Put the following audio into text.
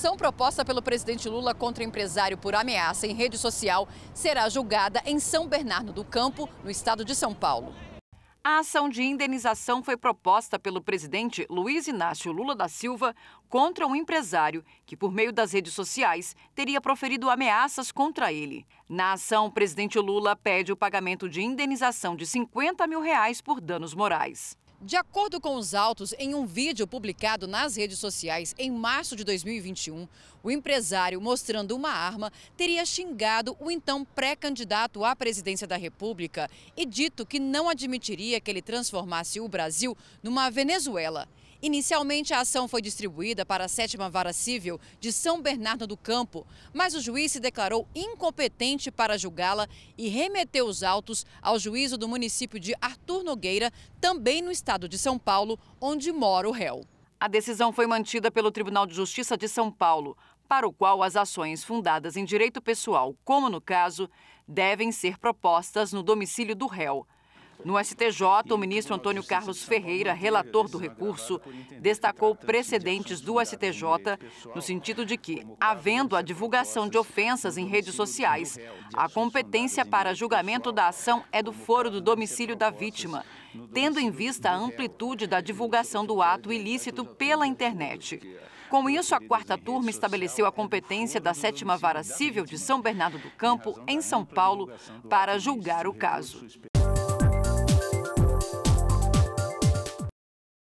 ação proposta pelo presidente Lula contra empresário por ameaça em rede social será julgada em São Bernardo do Campo, no estado de São Paulo. A ação de indenização foi proposta pelo presidente Luiz Inácio Lula da Silva contra um empresário que, por meio das redes sociais, teria proferido ameaças contra ele. Na ação, o presidente Lula pede o pagamento de indenização de 50 mil reais por danos morais. De acordo com os autos, em um vídeo publicado nas redes sociais em março de 2021, o empresário mostrando uma arma teria xingado o então pré-candidato à presidência da República e dito que não admitiria que ele transformasse o Brasil numa Venezuela. Inicialmente, a ação foi distribuída para a 7 Vara Civil de São Bernardo do Campo, mas o juiz se declarou incompetente para julgá-la e remeteu os autos ao juízo do município de Artur Nogueira, também no estado de São Paulo, onde mora o réu. A decisão foi mantida pelo Tribunal de Justiça de São Paulo, para o qual as ações fundadas em direito pessoal, como no caso, devem ser propostas no domicílio do réu. No STJ, o ministro Antônio Carlos Ferreira, relator do recurso, destacou precedentes do STJ no sentido de que, havendo a divulgação de ofensas em redes sociais, a competência para julgamento da ação é do foro do domicílio da vítima, tendo em vista a amplitude da divulgação do ato ilícito pela internet. Com isso, a quarta turma estabeleceu a competência da sétima vara civil de São Bernardo do Campo, em São Paulo, para julgar o caso.